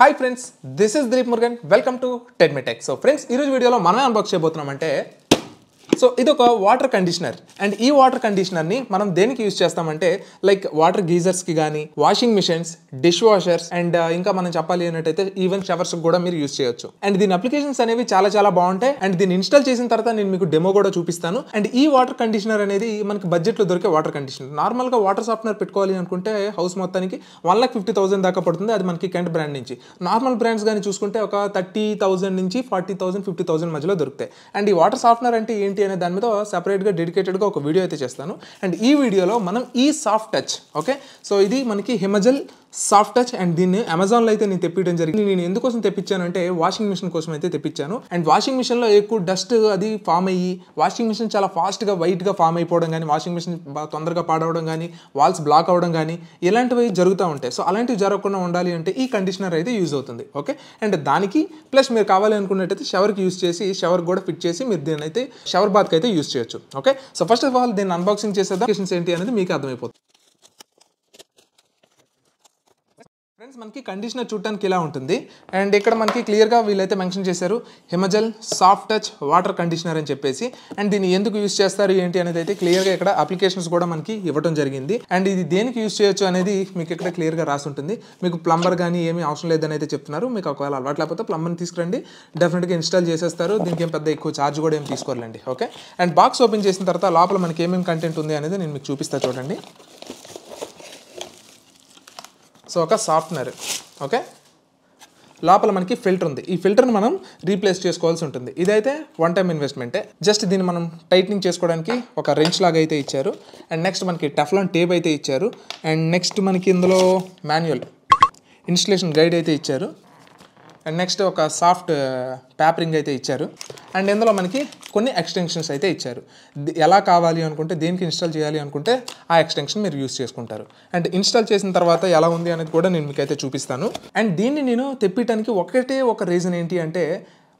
hi friends this is Dilip Murugan welcome to Tedmitech so friends ఈరోజు వీడియోలో మనమే అన్బాక్స్ చేయబోతున్నాం సో ఇది ఒక వాటర్ కండిషనర్ అండ్ ఈ వాటర్ కండిషనర్ని మనం దేనికి యూజ్ చేస్తామంటే లైక్ వాటర్ గీజర్స్కి కానీ washing machines dishwashers and ఇంకా మనం చెప్పాలి అన్నట్టయితే ఈవెన్ షవర్స్ కూడా మీరు యూజ్ చేయొచ్చు అండ్ దీని అప్లికేషన్స్ అనేవి చాలా చాలా బాగుంటాయి అండ్ దీన్ని ఇన్స్టాల్ చేసిన తర్వాత నేను మీకు డెమో కూడా చూపిస్తాను అండ్ ఈ వాటర్ కండిషనర్ అనేది మనకి బడ్జెట్లో దొరికే వాటర్ కండిషనర్ నార్మల్గా వాటర్ సాఫ్ట్నర్ పెట్టుకోవాలి అనుకుంటే హౌస్ మొత్తానికి వన్ లాక్ ఫిఫ్టీ థౌసండ్ దాకా పడుతుంది అది మనకి కెంట్ బ్రాండ్ నుంచి నార్మల్ బ్రాండ్స్ కానీ చూసుకుంటే ఒక థర్టీ థౌసండ్ నుంచి ఫార్టీ థౌసండ్ ఫిఫ్టీ థౌసండ్ మధ్యలో దొరుకుతాయి అండ్ ఈ వాటర్ సాఫ్ట్నర్ అంటే ఏంటి అనే దాని మీద సపరేట్గా డెడికేటెడ్గా ఒక వీడియో అయితే చేస్తాను అండ్ ఈ వీడియోలో మనం ఈ సాఫ్ట్ టచ్ ఓకే సో ఇది మనకి హిమజల్ సాఫ్ట్ టచ్ అండ్ దీన్ని అమెజాన్లో అయితే నేను తెప్పించడం జరిగింది నేను ఎందుకోసం తెప్పించానంటే వాషింగ్ మిషన్ కోసం అయితే తెప్పించాను అండ్ వాషింగ్ మిషన్లో ఎక్కువ డస్ట్ అది ఫామ్ అయ్యి వాషింగ్ మిషన్ చాలా ఫాస్ట్గా వైట్గా ఫామ్ అయిపోవడం కానీ వాషింగ్ మిషన్ తొందరగా పాడవడం కానీ వాల్స్ బ్లాక్ అవ్వడం కానీ ఇలాంటివి జరుగుతూ ఉంటాయి సో అలాంటివి జరగకుండా ఉండాలి అంటే ఈ కండిషనర్ అయితే యూజ్ అవుతుంది ఓకే అండ్ దానికి ప్లస్ మీరు కావాలి అనుకున్నట్టయితే షవర్కి యూజ్ చేసి షవర్ కూడా ఫిట్ చేసి మీరు దీన్ని అయితే షవర్ బాత్కి అయితే యూజ్ చేయొచ్చు okay so first of all దీన్ని అన్బాక్సింగ్ చేసేదా ఏంటి అనేది మీకు అర్థమైపోతుంది ఫ్రెండ్స్ మనకి కండిషనర్ చూడటానికి ఇలా ఉంటుంది అండ్ ఇక్కడ మనకి క్లియర్గా వీళ్ళైతే మెన్షన్ చేశారు Himajal soft touch water conditioner అని చెప్పేసి అండ్ దీన్ని ఎందుకు యూస్ చేస్తారు ఏంటి అనేది అయితే క్లియర్గా ఇక్కడ అప్లికేషన్స్ కూడా మనకి ఇవ్వడం జరిగింది అండ్ ఇది దేనికి యూస్ చేయొచ్చు అనేది మీకు ఇక్కడ క్లియర్గా రాసి ఉంటుంది మీకు ప్లంబర్ కానీ ఏమీ అవసరం లేదని అయితే చెప్తున్నారు మీకు ఒకవేళ అలవాటు లేకపోతే ప్లంబర్ని తీసుకురండి డెఫినెట్గా ఇన్స్టాల్ చేసేస్తారు దీనికి ఏం పెద్ద ఎక్కువ ఛార్జ్ కూడా ఏం తీసుకోవాలండి ఓకే అండ్ బాక్స్ ఓపెన్ చేసిన తర్వాత లోపల మనకి ఏమేమి కంటెంట్ ఉంది అనేది నేను మీకు చూపిస్తాను చూడండి సో ఒక సాఫ్ట్నర్ ఓకే లోపల మనకి ఫిల్టర్ ఉంది ఈ ఫిల్టర్ని మనం రీప్లేస్ చేసుకోవాల్సి ఉంటుంది ఇదైతే వన్ టైం ఇన్వెస్ట్మెంటే జస్ట్ దీన్ని మనం టైట్నింగ్ చేసుకోవడానికి ఒక రెంచ్ లాగా అయితే ఇచ్చారు అండ్ నెక్స్ట్ మనకి టెఫ్లాన్ టేప్ అయితే ఇచ్చారు అండ్ నెక్స్ట్ మనకి ఇందులో మాన్యువల్ ఇన్స్టలేషన్ గైడ్ అయితే ఇచ్చారు అండ్ నెక్స్ట్ ఒక సాఫ్ట్ పేపరింగ్ uh, అయితే ఇచ్చారు అండ్ ఇందులో మనకి కొన్ని ఎక్స్టెన్షన్స్ అయితే ఇచ్చారు ఎలా కావాలి అనుకుంటే దేనికి ఇన్స్టాల్ చేయాలి అనుకుంటే ఆ ఎక్స్టెన్షన్ మీరు యూస్ చేసుకుంటారు అండ్ ఇన్స్టాల్ చేసిన తర్వాత ఎలా ఉంది అనేది కూడా నేను మీకైతే చూపిస్తాను అండ్ దీన్ని నేను తెప్పించడానికి ఒకటే ఒక రీజన్ ఏంటి అంటే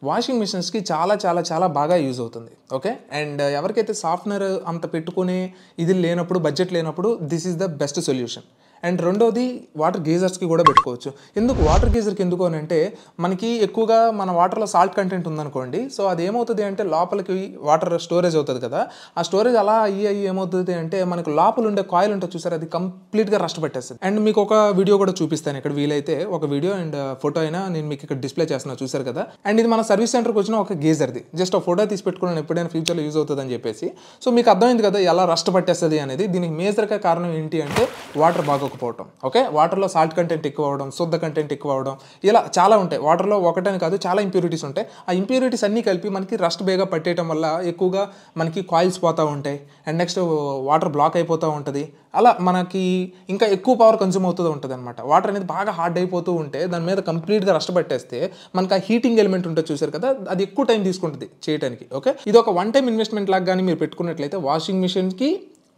వాషింగ్ మిషన్స్కి చాలా చాలా చాలా బాగా యూజ్ అవుతుంది ఓకే అండ్ ఎవరికైతే సాఫ్ట్నర్ అంత పెట్టుకునే ఇది లేనప్పుడు బడ్జెట్ లేనప్పుడు this is the best solution and రెండోది వాటర్ గీజర్స్కి కూడా పెట్టుకోవచ్చు ఎందుకు వాటర్ గీజర్కి ఎందుకు అని అంటే మనకి ఎక్కువగా మన వాటర్లో సాల్ట్ కంటెంట్ ఉందనుకోండి సో అది ఏమవుతుంది అంటే లోపలికి వాటర్ స్టోరేజ్ అవుతుంది కదా ఆ స్టోరేజ్ అలా అయ్యి అయ్యి ఏమవుతుంది అంటే మనకు లోపల ఉండే కాయిల్ ఉంటుంది చూసారు అది కంప్లీట్గా రష్ పట్టేస్తుంది అండ్ మీకు ఒక వీడియో కూడా చూపిస్తాను ఇక్కడ వీలైతే ఒక వీడియో అండ్ ఫోటో అయినా నేను మీకు ఇక్కడ డిస్ప్లే చేస్తున్నా చూసారు కదా అండ్ ఇది మన సర్వీస్ సెంటర్కి వచ్చిన ఒక గీజర్ది జస్ట్ ఆ ఫోటో తీసి పెట్టుకున్నాను ఎప్పుడైనా ఫ్యూచర్లో యూజ్ అవుతుందని చెప్పేసి సో మీకు అర్థమైంది కదా ఎలా రష్ పట్టేస్తుంది అనేది దీనికి మేజర్గా కారణం ఏంటి అంటే వాటర్ బాగా కొట్టుకుపోవడం ఓకే వాటర్లో సాల్ట్ కంటెంట్ ఎక్కువ అవ్వడం శుద్ధ కంటెంట్ ఎక్కువ అవ్వడం ఇలా చాలా ఉంటాయి వాటర్లో ఒకటని కాదు చాలా ఇంప్యూరిటీస్ ఉంటాయి ఆ ఇంప్యూరిటీస్ అన్నీ కలిపి మనకి రస్ట్ బేగా పట్టేయడం వల్ల ఎక్కువగా మనకి కాయిల్స్ పోతూ ఉంటాయి అండ్ నెక్స్ట్ వాటర్ బ్లాక్ అయిపోతూ ఉంటుంది అలా మనకి ఇంకా ఎక్కువ పవర్ కన్జ్యూమ్ అవుతుంది ఉంటుంది అనమాట వాటర్ అనేది బాగా హార్డ్ అయిపోతూ ఉంటే దాని మీద కంప్లీట్గా రస్ట్ పట్టేస్తే మనకి ఆ హీటింగ్ ఎలిమెంట్ ఉంటుంది చూసారు కదా అది ఎక్కువ టైం తీసుకుంటుంది చేయడానికి ఓకే ఇది ఒక వన్ టైం ఇన్వెస్ట్మెంట్ లాగా కానీ మీరు పెట్టుకున్నట్లయితే వాషింగ్ మిషన్కి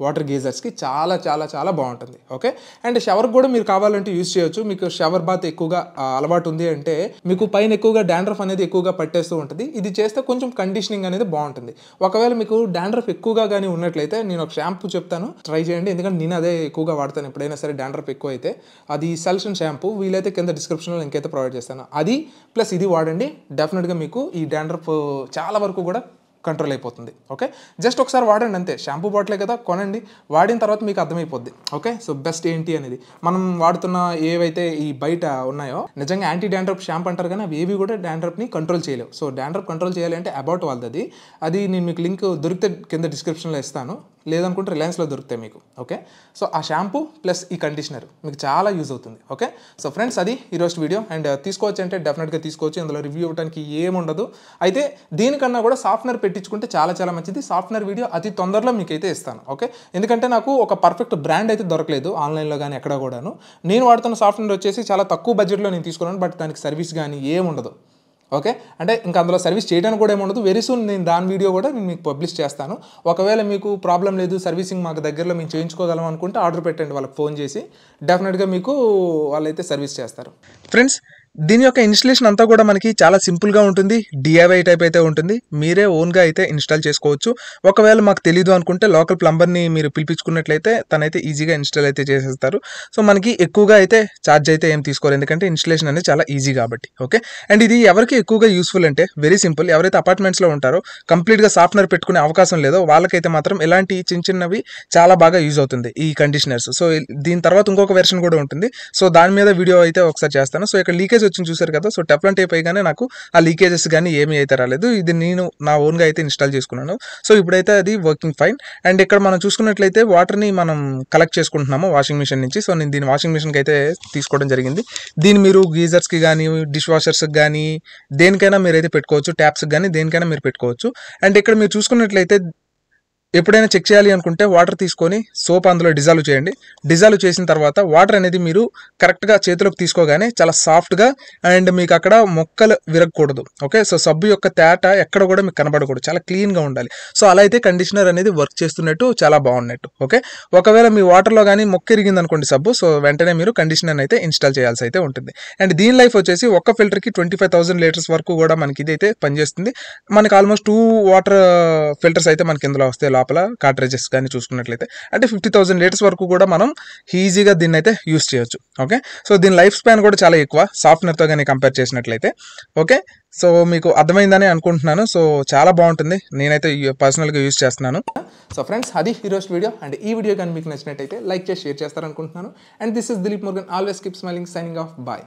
వాటర్ గీజర్స్కి చాలా చాలా చాలా బాగుంటుంది ఓకే అండ్ షవర్ కూడా మీరు కావాలంటే యూజ్ చేయొచ్చు మీకు షవర్ బాత్ ఎక్కువగా అలవాటు ఉంది అంటే మీకు పైన ఎక్కువగా డాండ్రఫ్ అనేది ఎక్కువగా పట్టేస్తూ ఉంటుంది ఇది చేస్తే కొంచెం కండిషనింగ్ అనేది బాగుంటుంది ఒకవేళ మీకు డాండ్రఫ్ ఎక్కువగా కానీ ఉన్నట్లయితే నేను ఒక షాంపూ చెప్తాను ట్రై చేయండి ఎందుకంటే నేను అదే ఎక్కువగా వాడతాను ఎప్పుడైనా సరే డాండ్రఫ్ ఎక్కువ అయితే అది సెల్షన్ షాంపూ వీలైతే కింద డిస్క్రిప్షన్లో ఇంకైతే ప్రొవైడ్ చేస్తాను అది ప్లస్ ఇది వాడండి డెఫినెట్గా మీకు ఈ డాండ్రఫ్ చాలా వరకు కూడా కంట్రోల్ అయిపోతుంది ఓకే జస్ట్ ఒకసారి వాడండి అంతే షాంపూ బాటిలే కదా కొనండి వాడిన తర్వాత మీకు అర్థమైపోద్ది ఓకే సో బెస్ట్ ఏంటి అనేది మనం వాడుతున్న ఏవైతే ఈ బయట ఉన్నాయో నిజంగా యాంటీ డాండ్రప్ షాంపూ అంటారు కానీ అవి ఏవి కూడా డాండ్రప్ని కంట్రోల్ చేయలేవు సో డాండ్రప్ కంట్రోల్ చేయాలంటే అబౌట్ వాళ్ళది అది నేను మీకు లింక్ దొరికితే కింద డిస్క్రిప్షన్లో ఇస్తాను లేదనుకుంటే రిలయన్స్లో దొరుకుతాయి మీకు ఓకే సో ఆ షాంపూ ప్లస్ ఈ కండిషనర్ మీకు చాలా యూజ్ అవుతుంది ఓకే సో ఫ్రెండ్స్ అది రోజు వీడియో అండ్ uh, తీసుకోవచ్చు అంటే డెఫినెట్గా తీసుకోవచ్చు ఇందులో రివ్యూ ఇవ్వడానికి ఏముండదు అయితే దీనికన్నా కూడా సాఫ్ట్వేర్ పెట్టించుకుంటే చాలా చాలా మంచిది సాఫ్ట్వేర్ వీడియో అతి తొందరలో మీకు అయితే ఇస్తాను ఓకే ఎందుకంటే నాకు ఒక పర్ఫెక్ట్ బ్రాండ్ అయితే దొరకలేదు ఆన్లైన్లో కానీ ఎక్కడ కూడాను నేను వాడుతున్న సాఫ్ట్వేర్ వచ్చేసి చాలా తక్కువ బడ్జెట్లో నేను తీసుకున్నాను బట్ దానికి సర్వీస్ కానీ ఏముండదు ఓకే అంటే ఇంకా అందులో సర్వీస్ చేయడానికి కూడా ఉండదు వెరీ సూన్ నేను దాని వీడియో కూడా నేను మీకు పబ్లిష్ చేస్తాను ఒకవేళ మీకు ప్రాబ్లం లేదు సర్వీసింగ్ మాకు దగ్గరలో మేము చేయించుకోగలం అనుకుంటే ఆర్డర్ పెట్టండి వాళ్ళకి ఫోన్ చేసి డెఫినెట్గా మీకు వాళ్ళైతే సర్వీస్ చేస్తారు ఫ్రెండ్స్ దీని యొక్క ఇన్స్టలేషన్ అంతా కూడా మనకి చాలా సింపుల్గా ఉంటుంది డిఐవై టైప్ అయితే ఉంటుంది మీరే ఓన్గా అయితే ఇన్స్టాల్ చేసుకోవచ్చు ఒకవేళ మాకు తెలీదు అనుకుంటే లోకల్ ప్లంబర్ని మీరు పిలిపించుకున్నట్లయితే తనైతే ఈజీగా ఇన్స్టాల్ అయితే చేసేస్తారు సో మనకి ఎక్కువగా అయితే ఛార్జ్ అయితే ఏం తీసుకోరు ఎందుకంటే ఇన్స్టలేషన్ అనేది చాలా ఈజీ కాబట్టి ఓకే అండ్ ఇది ఎవరికి ఎక్కువగా యూస్ఫుల్ అంటే వెరీ సింపుల్ ఎవరైతే అపార్ట్మెంట్స్లో ఉంటారో కంప్లీట్గా సాఫ్ట్నర్ పెట్టుకునే అవకాశం లేదో వాళ్ళకైతే మాత్రం ఇలాంటి చిన్న చిన్నవి చాలా బాగా యూజ్ అవుతుంది ఈ కండిషనర్స్ సో దీని తర్వాత ఇంకొక వెర్షన్ కూడా ఉంటుంది సో దాని మీద వీడియో అయితే ఒకసారి చేస్తాను సో ఇక్కడ లీకేజ్ లీకేజ్ వచ్చింది చూసారు కదా సో టెఫ్లాన్ టైప్ అయిగానే నాకు ఆ లీకేజెస్ కానీ ఏమీ అయితే రాలేదు ఇది నేను నా ఓన్గా అయితే ఇన్స్టాల్ చేసుకున్నాను సో ఇప్పుడైతే అది వర్కింగ్ ఫైన్ అండ్ ఇక్కడ మనం చూసుకున్నట్లయితే వాటర్ని మనం కలెక్ట్ చేసుకుంటున్నాము వాషింగ్ మిషన్ నుంచి సో నేను దీని వాషింగ్ మిషన్కి అయితే తీసుకోవడం జరిగింది దీన్ని మీరు గీజర్స్కి కానీ డిష్ వాషర్స్కి కానీ దేనికైనా మీరు అయితే పెట్టుకోవచ్చు ట్యాప్స్కి కానీ దేనికైనా మీరు పెట్టుకోవచ్చు అండ్ ఇక్కడ మీరు చూసుకున్నట్లయితే ఎప్పుడైనా చెక్ చేయాలి అనుకుంటే వాటర్ తీసుకొని సోప్ అందులో డిజాల్వ్ చేయండి డిజాల్వ్ చేసిన తర్వాత వాటర్ అనేది మీరు కరెక్ట్గా చేతిలోకి తీసుకోగానే చాలా సాఫ్ట్గా అండ్ మీకు అక్కడ మొక్కలు విరగకూడదు ఓకే సో సబ్బు యొక్క తేట ఎక్కడ కూడా మీకు కనబడకూడదు చాలా క్లీన్గా ఉండాలి సో అలా అయితే కండిషనర్ అనేది వర్క్ చేస్తున్నట్టు చాలా బాగున్నట్టు ఓకే ఒకవేళ మీ వాటర్లో కానీ మొక్క ఇరిగింది అనుకోండి సబ్బు సో వెంటనే మీరు కండిషనర్ అయితే ఇన్స్టాల్ చేయాల్సి అయితే ఉంటుంది అండ్ దీని లైఫ్ వచ్చేసి ఒక్క ఫిల్టర్కి ట్వంటీ ఫైవ్ థౌసండ్ లీటర్స్ వరకు కూడా మనకి ఇదైతే పనిచేస్తుంది మనకి ఆల్మోస్ట్ టూ వాటర్ ఫిల్టర్స్ అయితే మనకి ఇందులో వస్తాయి లోపల కార్ట్రేజెస్ కానీ చూసుకున్నట్లయితే అంటే ఫిఫ్టీ థౌసండ్ లీటర్స్ వరకు కూడా మనం ఈజీగా దీన్ని అయితే యూస్ చేయొచ్చు ఓకే సో దీని లైఫ్ స్పాన్ కూడా చాలా ఎక్కువ సాఫ్ట్నర్తో కానీ కంపేర్ చేసినట్లయితే ఓకే సో మీకు అర్థమైందని అనుకుంటున్నాను సో చాలా బాగుంటుంది నేనైతే పర్సనల్గా యూజ్ చేస్తున్నాను సో ఫ్రెండ్స్ అది హీరోస్ వీడియో అండ్ ఈ వీడియో కానీ మీకు నచ్చినట్టయితే లైక్ చేసి షేర్ చేస్తారనుకుంటున్నాను and this is Dilip Murugan always keep smiling signing off bye